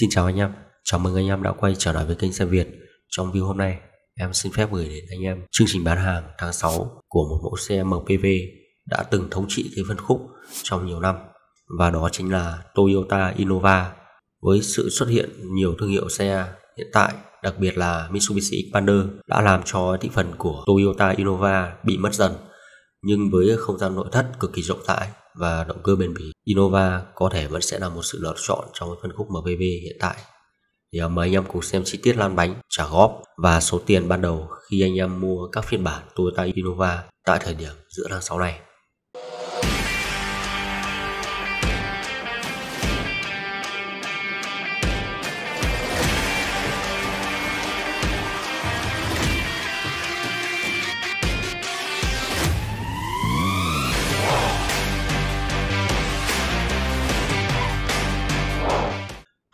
Xin chào anh em, chào mừng anh em đã quay trở lại với kênh xe Việt. Trong video hôm nay, em xin phép gửi đến anh em chương trình bán hàng tháng 6 của một mẫu xe MPV đã từng thống trị cái phân khúc trong nhiều năm và đó chính là Toyota Innova với sự xuất hiện nhiều thương hiệu xe hiện tại đặc biệt là Mitsubishi Xpander đã làm cho thị phần của Toyota Innova bị mất dần nhưng với không gian nội thất cực kỳ rộng rãi và động cơ bền bỉ, Innova có thể vẫn sẽ là một sự lựa chọn trong phân khúc MPV hiện tại. Thì à, mời anh em cùng xem chi tiết lan bánh, trả góp và số tiền ban đầu khi anh em mua các phiên bản Toyota Innova tại thời điểm giữa tháng 6 này.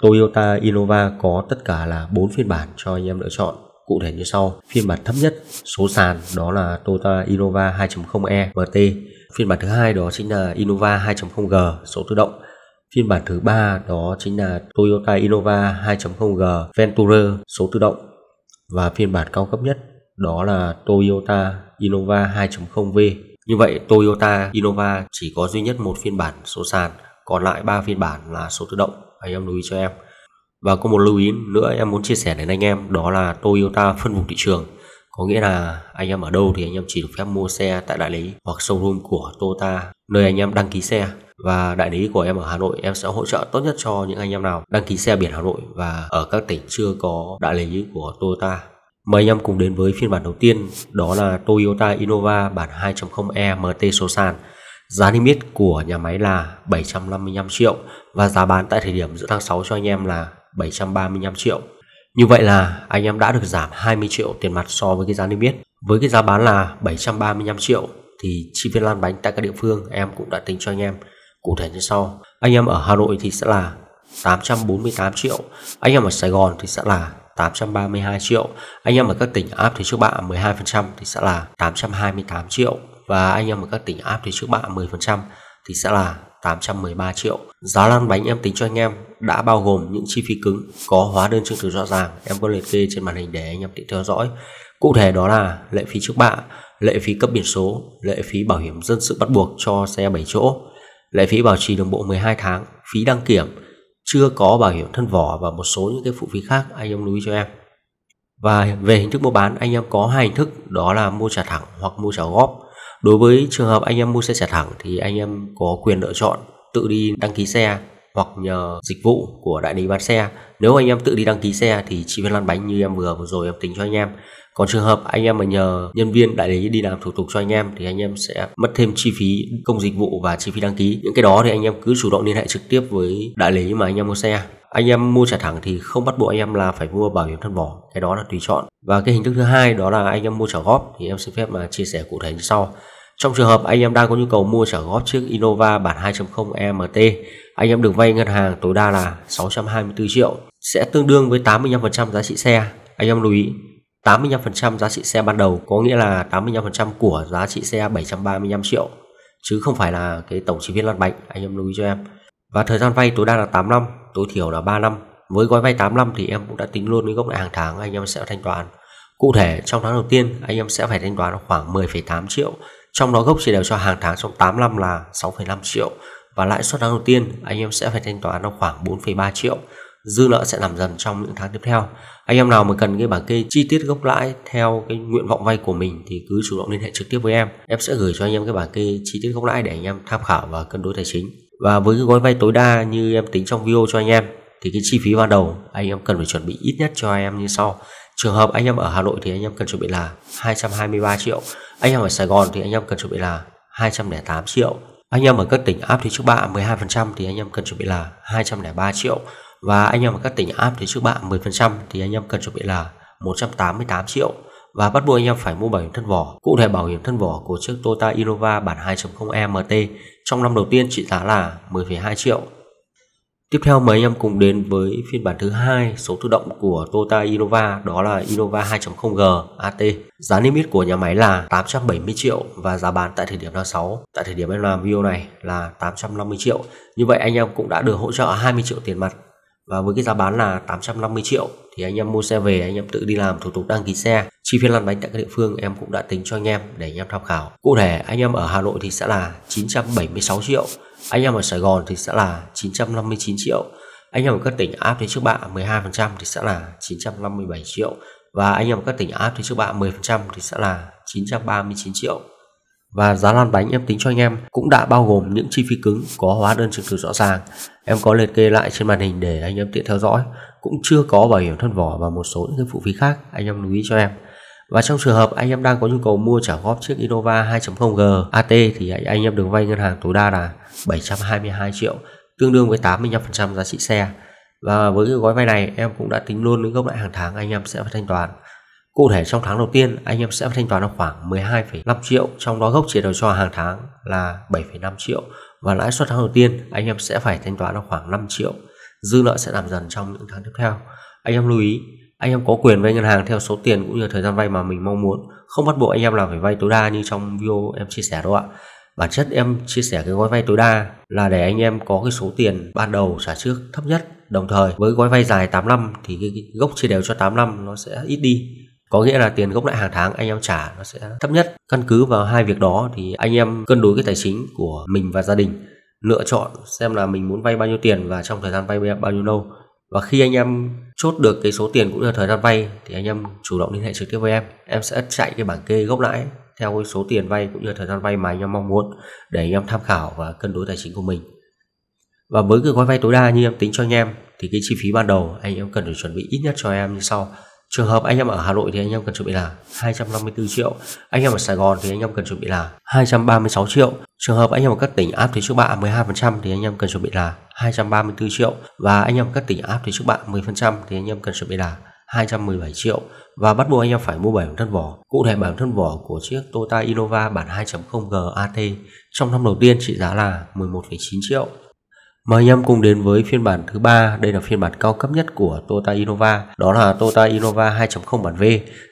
Toyota Innova có tất cả là 4 phiên bản cho anh em lựa chọn cụ thể như sau phiên bản thấp nhất số sàn đó là Toyota Innova 2.0e MT phiên bản thứ hai đó chính là Innova 2.0G số tự động phiên bản thứ ba đó chính là Toyota Innova 2.0G Venturer số tự động và phiên bản cao cấp nhất đó là Toyota Innova 2.0V như vậy Toyota Innova chỉ có duy nhất một phiên bản số sàn còn lại ba phiên bản là số tự động anh em lưu ý cho em và có một lưu ý nữa em muốn chia sẻ đến anh em đó là Toyota phân vùng thị trường có nghĩa là anh em ở đâu thì anh em chỉ được phép mua xe tại đại lý hoặc showroom của Toyota nơi anh em đăng ký xe và đại lý của em ở Hà Nội em sẽ hỗ trợ tốt nhất cho những anh em nào đăng ký xe biển Hà Nội và ở các tỉnh chưa có đại lý của Toyota. Mời anh em cùng đến với phiên bản đầu tiên đó là Toyota Innova bản 2.0 e MT số sàn Giá niêm yết của nhà máy là 755 triệu và giá bán tại thời điểm giữa tháng 6 cho anh em là 735 triệu. Như vậy là anh em đã được giảm 20 triệu tiền mặt so với cái giá niêm yết. Với cái giá bán là 735 triệu thì chi phí lăn bánh tại các địa phương em cũng đã tính cho anh em. Cụ thể như sau, anh em ở Hà Nội thì sẽ là 848 triệu, anh em ở Sài Gòn thì sẽ là 832 triệu, anh em ở các tỉnh áp thuế trước bạ 12% thì sẽ là 828 triệu và anh em ở các tỉnh áp thì trước bạ 10% thì sẽ là 813 triệu. Giá lăn bánh em tính cho anh em đã bao gồm những chi phí cứng có hóa đơn chứng từ rõ ràng em có liệt kê trên màn hình để anh em tiện theo dõi. Cụ thể đó là lệ phí trước bạ, lệ phí cấp biển số, lệ phí bảo hiểm dân sự bắt buộc cho xe 7 chỗ, lệ phí bảo trì đường bộ 12 tháng, phí đăng kiểm, chưa có bảo hiểm thân vỏ và một số những cái phụ phí khác anh em lưu ý cho em. Và về hình thức mua bán anh em có hai hình thức đó là mua trả thẳng hoặc mua trả góp đối với trường hợp anh em mua xe trả thẳng thì anh em có quyền lựa chọn tự đi đăng ký xe hoặc nhờ dịch vụ của đại lý bán xe nếu anh em tự đi đăng ký xe thì chi phí lăn bánh như em vừa vừa rồi em tính cho anh em còn trường hợp anh em mà nhờ nhân viên đại lý đi làm thủ tục cho anh em thì anh em sẽ mất thêm chi phí công dịch vụ và chi phí đăng ký những cái đó thì anh em cứ chủ động liên hệ trực tiếp với đại lý mà anh em mua xe anh em mua trả thẳng thì không bắt buộc anh em là phải mua bảo hiểm thân vỏ cái đó là tùy chọn và cái hình thức thứ hai đó là anh em mua trả góp thì em xin phép mà chia sẻ cụ thể như sau trong trường hợp anh em đang có nhu cầu mua trả góp chiếc Innova bản 2.0 EMT, anh em được vay ngân hàng tối đa là 624 triệu, sẽ tương đương với 85% giá trị xe. Anh em lưu ý, 85% giá trị xe ban đầu có nghĩa là 85% của giá trị xe 735 triệu chứ không phải là cái tổng chi phí lăn bánh anh em lưu ý cho em và thời gian vay tối đa là 8 năm tối thiểu là 3 năm với gói vay 8 năm thì em cũng đã tính luôn với gốc lãi hàng tháng anh em sẽ thanh toán cụ thể trong tháng đầu tiên anh em sẽ phải thanh toán khoảng 10,8 triệu trong đó gốc chỉ đều cho hàng tháng trong 8 năm là 6,5 triệu và lãi suất tháng đầu tiên anh em sẽ phải thanh toán khoảng 4,3 triệu dư nợ sẽ giảm dần trong những tháng tiếp theo anh em nào mà cần cái bảng kê chi tiết gốc lãi theo cái nguyện vọng vay của mình thì cứ chủ động liên hệ trực tiếp với em em sẽ gửi cho anh em cái bảng kê chi tiết gốc lãi để anh em tham khảo và cân đối tài chính và với cái gói vay tối đa như em tính trong video cho anh em thì cái chi phí ban đầu anh em cần phải chuẩn bị ít nhất cho anh em như sau trường hợp anh em ở Hà Nội thì anh em cần chuẩn bị là 223 triệu anh em ở Sài Gòn thì anh em cần chuẩn bị là 208 triệu anh em ở các tỉnh áp thuế trước bạ 12% thì anh em cần chuẩn bị là 203 triệu và anh em ở các tỉnh áp thuế trước bạ 10% thì anh em cần chuẩn bị là 188 triệu và bắt buộc anh em phải mua bảo hiểm thân vỏ cụ thể bảo hiểm thân vỏ của chiếc Toyota Innova bản 2.0 e MT trong năm đầu tiên trị giá là 10,2 triệu Tiếp theo mời anh em cùng đến với phiên bản thứ hai số tự động của Toyota Innova đó là Innova 2.0G AT. Giá niêm yết của nhà máy là 870 triệu và giá bán tại thời điểm tháng 6 tại thời điểm em làm video này là 850 triệu. Như vậy anh em cũng đã được hỗ trợ 20 triệu tiền mặt và với cái giá bán là 850 triệu thì anh em mua xe về anh em tự đi làm thủ tục đăng ký xe chi phí lăn bánh tại các địa phương em cũng đã tính cho anh em để anh em tham khảo cụ thể anh em ở Hà Nội thì sẽ là 976 triệu anh em ở Sài Gòn thì sẽ là 959 triệu anh em ở các tỉnh áp thuế trước bạ 12% thì sẽ là 957 triệu và anh em ở các tỉnh áp thuế trước bạ 10% thì sẽ là 939 triệu và giá lăn bánh em tính cho anh em cũng đã bao gồm những chi phí cứng có hóa đơn chứng từ rõ ràng. Em có liệt kê lại trên màn hình để anh em tiện theo dõi, cũng chưa có bảo hiểm thân vỏ và một số những phụ phí khác anh em lưu ý cho em. Và trong trường hợp anh em đang có nhu cầu mua trả góp chiếc Innova 2.0G AT thì anh em được vay ngân hàng tối đa là 722 triệu, tương đương với 85% giá trị xe. Và với cái gói vay này em cũng đã tính luôn đến gốc lãi hàng tháng anh em sẽ phải thanh toán Cụ thể trong tháng đầu tiên, anh em sẽ thanh toán được khoảng 12,5 triệu, trong đó gốc chia đều cho hàng tháng là 7,5 triệu và lãi suất tháng đầu tiên anh em sẽ phải thanh toán được khoảng 5 triệu. Dư nợ sẽ giảm dần trong những tháng tiếp theo. Anh em lưu ý, anh em có quyền vay ngân hàng theo số tiền cũng như thời gian vay mà mình mong muốn, không bắt buộc anh em là phải vay tối đa như trong video em chia sẻ đâu ạ. Bản chất em chia sẻ cái gói vay tối đa là để anh em có cái số tiền ban đầu trả trước thấp nhất. Đồng thời với gói vay dài 8 năm thì cái gốc chia đều cho 8 năm nó sẽ ít đi có nghĩa là tiền gốc lãi hàng tháng anh em trả nó sẽ thấp nhất căn cứ vào hai việc đó thì anh em cân đối cái tài chính của mình và gia đình lựa chọn xem là mình muốn vay bao nhiêu tiền và trong thời gian vay bao nhiêu lâu và khi anh em chốt được cái số tiền cũng như thời gian vay thì anh em chủ động liên hệ trực tiếp với em em sẽ chạy cái bảng kê gốc lãi theo cái số tiền vay cũng như thời gian vay mà anh em mong muốn để anh em tham khảo và cân đối tài chính của mình và với cái gói vay tối đa như em tính cho anh em thì cái chi phí ban đầu anh em cần phải chuẩn bị ít nhất cho em như sau trường hợp anh em ở Hà Nội thì anh em cần chuẩn bị là 254 triệu anh em ở Sài Gòn thì anh em cần chuẩn bị là 236 triệu trường hợp anh em ở các tỉnh áp thuế trước bạ 12% thì anh em cần chuẩn bị là 234 triệu và anh em ở các tỉnh áp thuế trước bạ 10% thì anh em cần chuẩn bị là 217 triệu và bắt buộc anh em phải mua bảo hiểm thân vỏ. Cụ thể bảo hiểm thân vỏ của chiếc Toyota Innova bản 2.0 GAT trong năm đầu tiên trị giá là 11,9 triệu Mời anh em cùng đến với phiên bản thứ ba, đây là phiên bản cao cấp nhất của Toyota Innova, đó là Toyota Innova 2.0 bản V.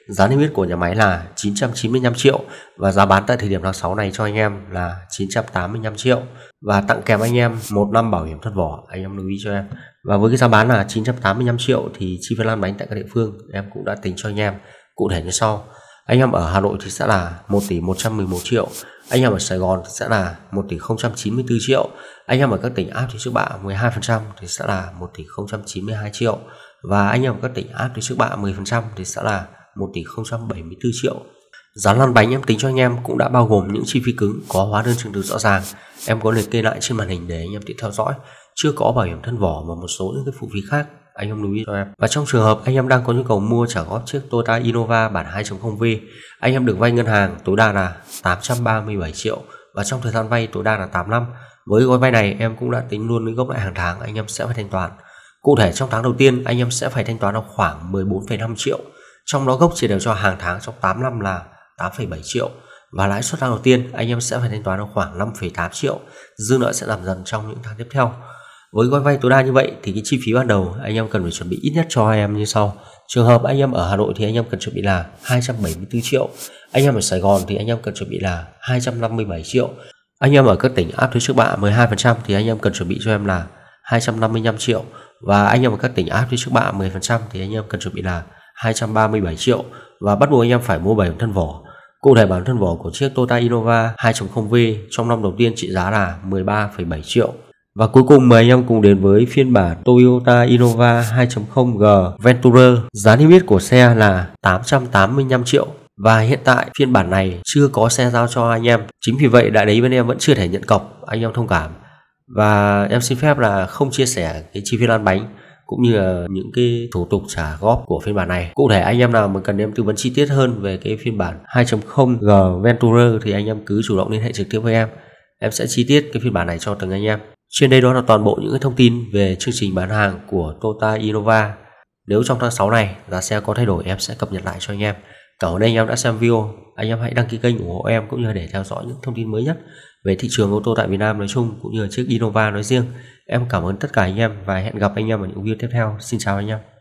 Giá niêm yết của nhà máy là 995 triệu và giá bán tại thời điểm tháng 6 này cho anh em là 985 triệu và tặng kèm anh em một năm bảo hiểm thất vỏ, anh em lưu ý cho em. Và với cái giá bán là 985 triệu thì chi phí lăn bánh tại các địa phương em cũng đã tính cho anh em cụ thể như sau. Anh em ở Hà Nội thì sẽ là 1 tỷ 111 triệu anh em ở Sài Gòn sẽ là 1 tỷ 094 triệu. Anh em ở các tỉnh áp thì trước bạ 12% thì sẽ là 1 tỷ 092 triệu và anh em ở các tỉnh áp thì trước bạ 10% thì sẽ là 1 tỷ 074 triệu. Giá lăn bánh em tính cho anh em cũng đã bao gồm những chi phí cứng có hóa đơn chứng từ rõ ràng. Em có liệt kê lại trên màn hình để anh em tiện theo dõi. Chưa có bảo hiểm thân vỏ và một số những cái phụ phí khác anh em núi cho em. Và trong trường hợp anh em đang có nhu cầu mua trả góp chiếc Toyota Innova bản 2.0V, anh em được vay ngân hàng tối đa là 837 triệu và trong thời gian vay tối đa là 8 năm. Với gói vay này em cũng đã tính luôn đến gốc lãi hàng tháng anh em sẽ phải thanh toán. Cụ thể trong tháng đầu tiên anh em sẽ phải thanh toán được khoảng 14,5 triệu, trong đó gốc chỉ đều cho hàng tháng trong 8 năm là 8,7 triệu và lãi suất tháng đầu tiên anh em sẽ phải thanh toán được khoảng 5,8 triệu, dư nợ sẽ giảm dần trong những tháng tiếp theo với gói vay tối đa như vậy thì cái chi phí ban đầu anh em cần phải chuẩn bị ít nhất cho anh em như sau trường hợp anh em ở Hà Nội thì anh em cần chuẩn bị là 274 triệu anh em ở Sài Gòn thì anh em cần chuẩn bị là 257 triệu anh em ở các tỉnh áp thuế trước bạ 12% thì anh em cần chuẩn bị cho em là 255 triệu và anh em ở các tỉnh áp thuế trước bạ 10% thì anh em cần chuẩn bị là 237 triệu và bắt buộc anh em phải mua bảo hiểm thân vỏ Cụ thể bảo hiểm thân vỏ của chiếc Toyota Innova 2.0V trong năm đầu tiên trị giá là 13,7 triệu và cuối cùng mời anh em cùng đến với phiên bản Toyota Innova 2.0G Venturer. Giá niêm yết của xe là 885 triệu và hiện tại phiên bản này chưa có xe giao cho anh em. Chính vì vậy đại lý bên em vẫn chưa thể nhận cọc, anh em thông cảm. Và em xin phép là không chia sẻ cái chi phí lăn bánh cũng như là những cái thủ tục trả góp của phiên bản này. Cụ thể anh em nào mà cần em tư vấn chi tiết hơn về cái phiên bản 2.0G Venturer thì anh em cứ chủ động liên hệ trực tiếp với em. Em sẽ chi tiết cái phiên bản này cho từng anh em. Trên đây đó là toàn bộ những thông tin về chương trình bán hàng của Toyota Innova. Nếu trong tháng 6 này giá xe có thay đổi em sẽ cập nhật lại cho anh em. Cảm ơn anh em đã xem video. Anh em hãy đăng ký kênh ủng hộ em cũng như để theo dõi những thông tin mới nhất về thị trường ô tô tại Việt Nam nói chung cũng như chiếc Innova nói riêng. Em cảm ơn tất cả anh em và hẹn gặp anh em ở những video tiếp theo. Xin chào anh em.